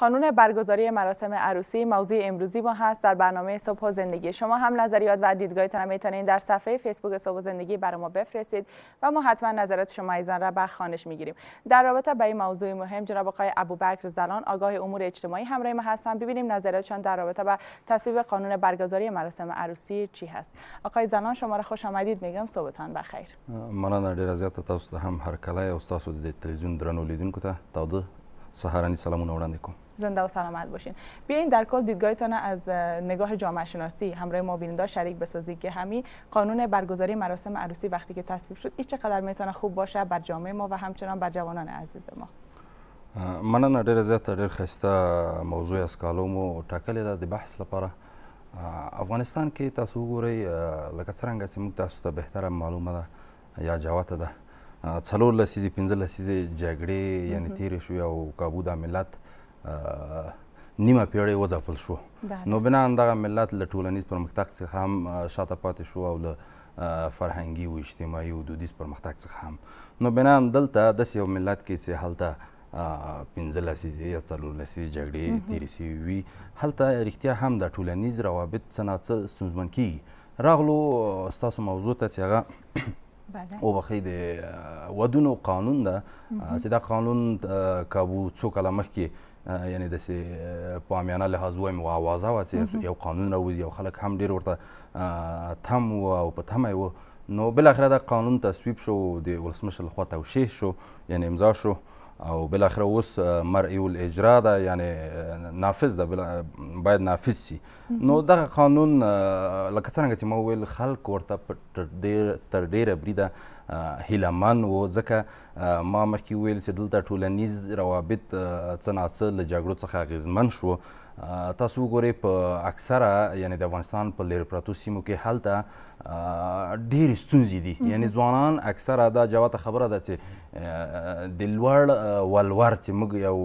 قانون برگزاری مراسم عروسی موضوع امروزی ما هست در برنامه صبح و زندگی شما هم نظریات و دیدگاهتان میتونید در صفحه فیسبوک صبح و زندگی برای ما بفرستید و ما حتما نظرات شما ایزان را به خانش میگیریم در رابطه با این موضوع مهم جناب آقای ابوبکر زلان آگاه امور اجتماعی همراه ما هستن ببینیم نظراتشان در رابطه با تصویب قانون برگزاری مراسم عروسی چی هست آقای زلان شما را خوش آمدید میگم صبحتان بخیر من در رضایت تاسو هم هر کله استاد تلویزیون درنولیدین تا سهرانی سلامونه وړاندې کوم زنده و سلامت باشین بیاین در کل دیدگاهتان از نگاه جامعه شناسی همراه ما بیننده شریک بسازید که همین قانون برگزاری مراسم عروسی وقتی که تصویب شد این چقدر میتونه خوب باشه بر جامعه ما و همچنان بر جوانان عزیز ما من نه ډیر زیات ډیر خسته موضوع اس کالومو ټاکلې ده بحث لپاره افغانستان کې تاسو وګورئ لکه څنګه چې موږ تاسو ته بهتره معلومه یا جواته ده څلور لسیزې پنځه لسیزې جګړې یعنی تیرې شوې او کابو دا ملت نیمه پیړۍ وځپل شو نو بنا دغه ملت له ټولنیز پرمختګ څخه هم شاته پاتې شو او له فرهنګي او اجتماعي او دودیز پرمختګ څخه هم نو بنا دلته داسې یو ملت کې چې هلته پنځه لسیزې یا څلور لسیزې جګړې تیرې سوي وي هلته رښتیا هم د ټولنیز روابط څه نه څه ستونزمن کیږي راغلو ستاسو موضوع ته چې هغه بله. او بخې د ودونو قانون ده چې دا قانون کابو څو کاله مخکې یعنی د سي په امیانه لحاظ وایم او اوازه و چې یو قانون راوځي او خلک هم ډیر ورته تم او په تمه و نو بل اخره دا قانون تصویب شو د ولسمشر لخوا توشیح شو یعنی امضا شو او بالاخره اوس مرئی الاجرا ده یعنی نافذ ده باید نافذ شي نو دغه قانون لکه څنګه چې ما وویل خلک ورته تر ډیره بریده هیله من و ځکه ما مخکې ویل چې دلته ټولنیز روابط څه ناڅه له جګړو څخه اغیزمن شو تاسو وګورئ په اکثره یعنی د افغانستان په لرې پرتو سیمو کې هلته ډېرې ستونزې دي یعنی ځوانان اکثره دا جواته خبره ده چې د لوړ ولور چې موږ یو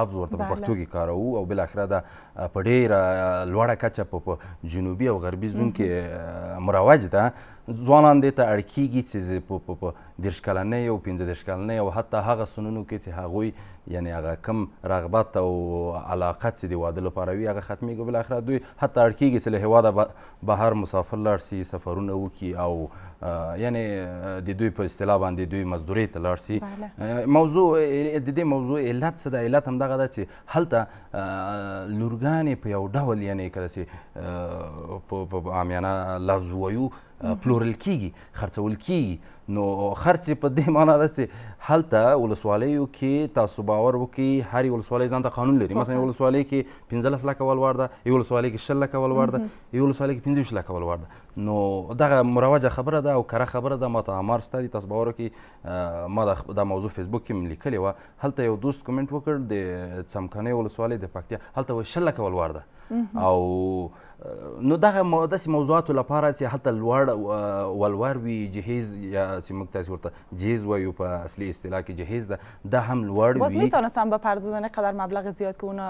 لفظ ورته په پښتو کې کاروو او بالاخره دا په ډېره لوړه کچه په جنوبي او غربي زون کې مروج ده ځوانان دې ته اړ کیږي چې په په دېرش کلنۍ او پنځه دېرش کلنۍ او حتی هغه سنونو کې چې هغوی یعنی هغه کم رغبت او علاقه چې د واده لپاره وي هغه ختمیږي بالاخره دوی حتی اړ کیږي چې له هېواده بهر مسافر لاړ سي سفرونه وکړي او یعنی د دوی په اصطلاح باندې دوی مزدورۍ ته لاړ سي موضوع د دې موضوع علت څه ده علت همدغه ده چې هلته لورګانې په یو ډول یعنی که داسې په عامیانه لفظ ووایو پلورل کیږي خرڅول کیږي نو خرڅې په دې معنا ده چې هلته ولسوالیو کې تاسو باور وکړئ هرې ولسوالۍ ځانته قانون لري مثلا یو ولسوالۍ کې پنځلس لکه ولور ده یو ولسوالۍ کې شل لکه ولور ده یو ولسوالۍ کې پنځه لکه ولور ده نو دغه مروجه خبره ده او کره خبره ده ماته امر ستا دي تاسو باور وکړئ ما دا موضوع فیسبوک کې م لیکلې وه هلته یو دوست کومنټ وکړ د څمکنۍ ولسوالۍ د پکتیا هلته وایي شل لکه ولور ده او نو دغه داسې موضوعاتو لپاره چې هلته لوړ ولور وي جهیز یا چې موږ تاسو ورته جهیز وایو په اصلي اصطلاح کې جهیز ده دا هم لوړ وي باز میتونستن با پردازان قدر مبلغ زیاد که اونا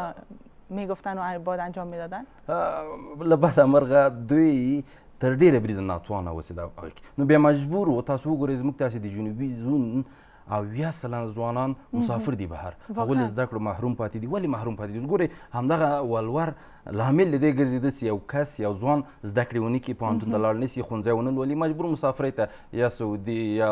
میگفتن و باید انجام میدادن لبعد مرغه دوی تر ډیره بریده ناتوانه اوسېده نو بیا مجبور و تاسو وګورئ زموږ تاسې د جنوبي زون او یا سلنه ځوانان مسافر دي بهر هغوی له زده کړو محروم پاتې دي ولې محروم پاتې دي اوس ګورئ همدغه ولور لامل د دې ګرځېده چې یو کس یو ځوان زده کړې ونه کړي پوهنتون ته لاړ نه شي ښوونځی ونه لولي مجبور مسافرۍ ته یا سعودي یا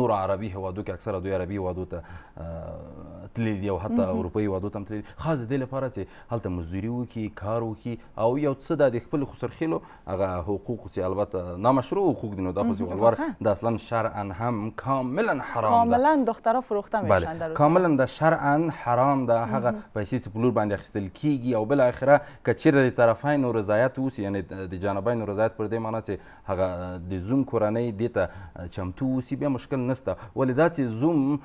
نور عربي هېوادو کې اکثره دوی عربي هېوادو ته تللی دي او حتی اروپایي هېوادو ته هم تللی دي خاص د دې لپاره چې هلته مزدوري وکړي کار وکړي او یو څه دا د خپلو خسرخېلو هغه حقوقو چې البته نامشروع حقوق دي نو دا خو زیوالوار دا اصلا شرعا هم کاملا حرام ده کاملا دخترا فروخته میشن در کاملا دا شرعا حرام ده هغه پیسې چې پلور باندې اخیستل کیږي او بل اخره کچیر د طرفینو رضایت اوسي یعنی د جانبینو رضایت پر دې معنی چې هغه د زوم کورنۍ دې ته چمتو اوسي بیا مشکل نسته ولې دا چې زوم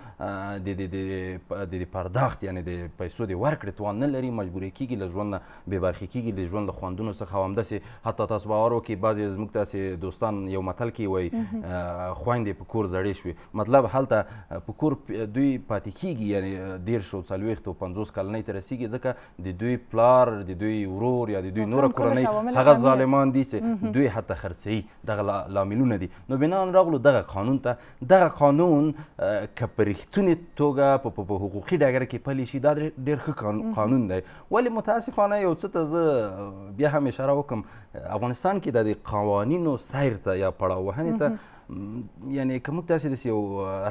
د د پرداخت یعنی د پیسو د ورکړې توان نه لري مجبورې کیږي له ژوند نه بېبرخې کیږي د ژوند له خوندونو څخه همداسې حتی تاسو باور وکړئ بعضې زموږ داسې دوستان یو متل کې وایي خویندې په کور زړې شوې مطلب هلته په کور دوی پاتې کیږي یعنی دېرش او څلوېښت او پنځوس کلنۍ ته رسیږي ځکه د دوی پلار د دوی ورور یا د دوی نوره کورنۍ هغه ظالمان دي چې دوی حتی خرڅوي دغه لاملونه دي نو بنان راغلو دغه قانون ته دغه قانون که په رښتونې توګه په حقوق سوقي ډاګر کې پلی شي دا ډېر ښه قانون دی ولې متاسفانه یو څه ته زه بیا هم اشاره وکم افغانستان کې د قوانینو سیر ته یا پړاو وهنې ته یعنی که موږ تاسې داسې یو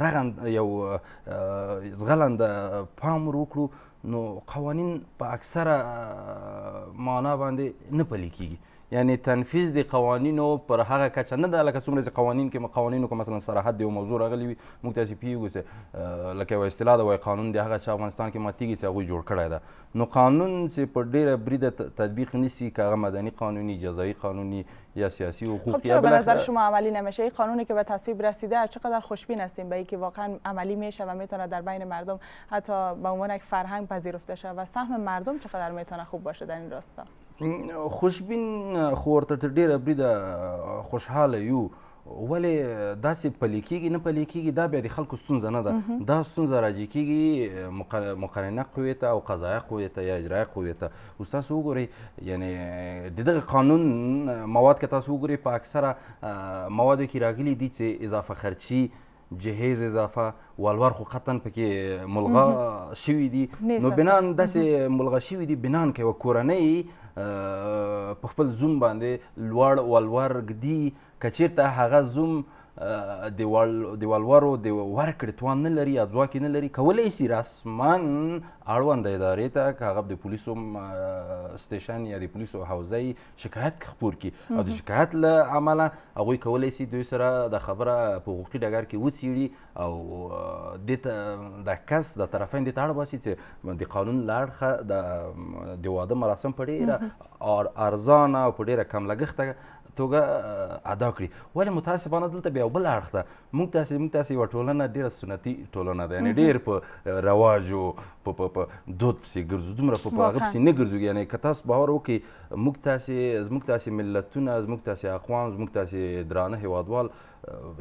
رغند یو زغلند پام وکړو نو قوانین په اکثره معنا باندې نه پلي کیږي یعنی تنفیذ د قوانینو پر هغه کچه نه ده لکه څومره چې قوانین کې قوانینو کې مثلا صراحت دی او موضوع راغلی وي موږ تاسې پوهیږو چې لکه یوه اصطلاح ده وایي قانون د هغه چې افغانستان کې ماتیږي چې هغوی جوړ کړی ده نو قانون چې په ډېره بریده تطبیق نیسي که هغه مدني قانوني جزایي قانوني یا سیاسی و خب حقوقی خب به نظر شما عملی نمیشه این قانونی که به تصویب رسیده چقدر خوشبین هستیم به اینکه واقعا عملی میشه و میتونه در بین مردم حتی به عنوان یک فرهنگ پذیرفته شه و سهم مردم چقدر میتونه خوب باشه در این راستا خوشبین خورتر ډیره بریده خوشحاله یو ولې داسې پلي کېږي نه پلي کېږي دا بیا د خلکو ستونزه نه ده دا ستونزه راجع کېږي مقننه قوې ته او قضایه قوې ته یا اجرایه قوې ته اوس تاسو وګورئ یعنی د دغه قانون مواد که تاسو وګورئ په اکثره موادو کې راغلي دي چې اضافه خرچي جهیز اضافه والور خو قطن پکې ملغا شوی دي نو بنان داسې ملغا شوی دي بنان کې و کورنۍ په خپل زوم باندې لوړ والور ګدي کچیرته هغه زوم دیوالورو د ورکړې توان نه لري یا ځواک نه لري کولی سي رسمان اړونده ادارې ته که هغه د پولیسو سټیشن یا د پولیسو حوزې شکایت خپور کړي او د شکایت له امله هغوی کولی سي دوی سره د خبره په حقوقي ډګر کې وڅېړي او دې د کس د طرفین دې ته اړ باسي چې د قانون له اړخه د د واده مراسم په ډېره ارزانه او په ډېره کم لګښته توګه ادا کړي ولې متاسفانه دلته بیا بل اړخ ته موږ تاسې موږ تاسې یوه ټولنه ډېره سنتي ټولنه ده یعنې ډېر په رواج او په په په دود پسې ګرځو دومره په هغه پسې نه ګرځو یعنې که تاسو باور وکړئ موږ تاسې زموږ تاسې ملتونه زموږ تاسې اقوام زموږ تاسې درانه هیوادوال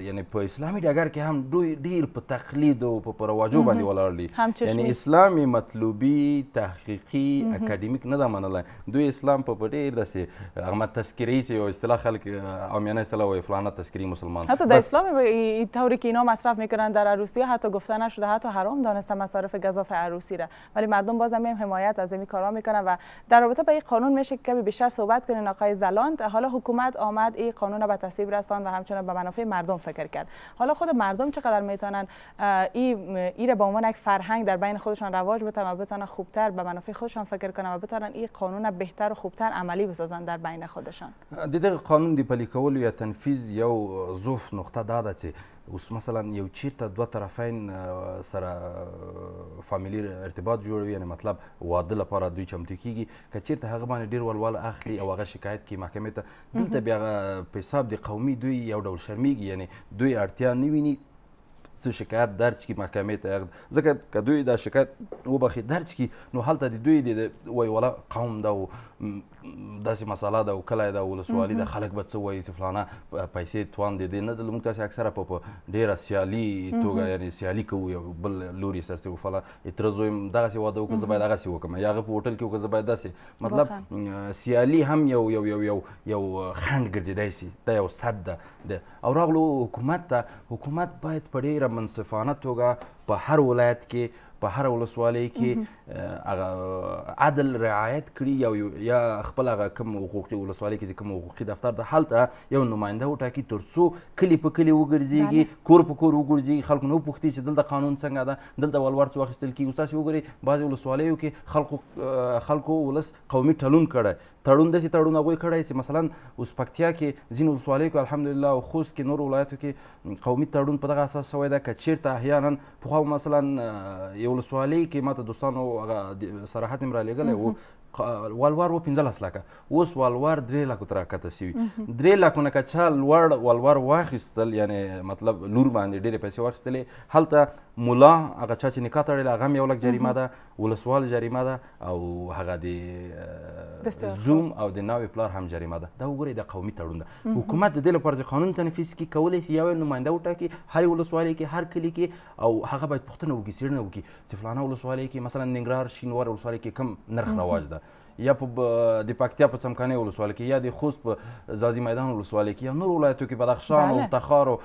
یعنی په اسلامي ډګر کې هم دوی ډیر په تقلید او په رواجو باندې ولاړ دي یعنی اسلامي مطلوبي تحقیقي اکیډمیک نه ده منلی دوی اسلام په ډیر داسې هغه تذکرې چې یو اصطلاح خلک عامیانه اصطلاح و فلانه تسکری مسلمان حتی در اسلام این طوری که اینا مصرف میکنن در عروسی حتی گفته نشده حتی حرام دانسته مصارف گزاف عروسی را ولی مردم باز هم حمایت از این کارا میکنن و در رابطه با این قانون میشه که بیشتر صحبت کنین آقای زلاند حالا حکومت آمد این قانون را به تصویب رساند و همچنان به منافع مردم فکر کرد حالا خود مردم چقدر میتونن این ای را به عنوان یک فرهنگ در بین خودشان رواج بدن و بتونن خوبتر به منافع خودشان فکر کنن و بتونن این قانون بهتر و خوبتر عملی بسازن در بین خودشان دیده قانون د پلي کولو یا تنفیذ یو ظوف نقطه دا ده چې اوس مثلا یو چیرته دوه طرفین سره فامیلی ارتباط جوړوي یعنی مطلب واده لپاره دوی چمتو کیږي که چیرته هغه باندې ډیر ولوال اخلي او هغه شکایت کوي محکمې ته دلته بیا په حساب د قومي دوی یو ډول شرمیږي یعنی دوی اړتیا نه ویني څه شکایت درج کی محکمې ته عقد ځکه که دوی دا شکایت وبخي درج کی نو هلته د دوی د وای ولا قوم دا داسې مسله ده او کلی ده ولسوالي ده خلک به څه وایي چې فلانه پیسې توان دی دی نه د موږ تاسې اکثره په په ډېره سیالي توګه یعنی سیالي کوو یو بل لوري سستې وو فلان اعتراض وایم دغسې واده وکړو زه باید هغسې وکړم یا هغه په هوټل کې وکړو زه باید داسې مطلب سیالي هم یو یو یو یو یو خنډ ګرځېدای شي دا یو صد ده او راغلو حکومت ته حکومت باید په ډېره منصفانه توګه په هر ولایت کې په هر ولسوالۍ کې هغه عدل رعایت کړي یو یا خپل هغه کوم حقوقي ولسوالۍ کې کوم حقوقي دفتر د هلته یو نماینده وټاکي ترڅو کلی په کلی وګرځيږي کور په کور وګرځيږي خلکو نو پوښتنه چې دلته قانون څنګه ده دلته ولور څو اخیستل کیږي تاسو وګورئ بعض ولسوالیو کې خلکو خلکو ولس قومي تړون کړي تړون داسې تړون هغوی کړی چې مثلا اوس پکتیا کې ځینو ولسوالیو کې الحمدلله او خوست کې نورو ولایتو کې قومي تړون په دغه اساس سوی ده که چېرته احیانا پخوا مثلا یو ولسوالۍ کې ماته دوستانو هغه صراحت مې رالیږلی و والوار و 15 لکه اوس والوار 3 لکه تر راکته سی 3 لکه نه چا لوړ والوار واخیستل یعنی مطلب لور باندې ډېر پیسې واخیستلې هلته مولا هغه چا چې نکاح تړلی هغه یو لک جریمه ده ولسوال جریمه ده او هغه د زوم او د ناوې پلار هم جریمه ده دا وګورئ د قومي تړون ده حکومت د دې لپاره چې قانون تنفیذ کړي کولی شي یو نماینده وټاکي هر ولسوالۍ کې هر کلي کې او هغه باید پوښتنه وکړي څېړنه وکړي چې فلانه ولسوالۍ کې مثلا ننګرهار شینوار ولسوالۍ کې کم نرخ رواج ده یا په د پکتیا په څمکنۍ ولسوالۍ کې یا د خوست په زازي میدان ولسوالۍ کې یا نور ولایتو کې بدخشان او تخار او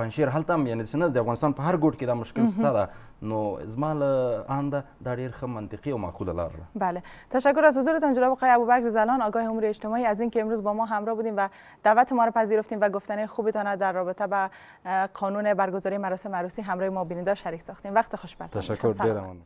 پنشیر هلته هم یعنې داسې نه د افغانستان په هر ګوټ کې دا مشکل شته ده نو زما له انده دا ډیر ښه منطقي او معقوله لار ده بله تشکر از حضورتان جناب آقای ابوبکر زلان آگاه امور اجتماعی از اینکه امروز با ما همراه بودیم و دعوت ما را پذیرفتیم و گفتن خوبتان در رابطه با قانون برگزاری مراسم عروسی همراه ما بیننده شریک ساختیم وقت خوش تشکر ډیر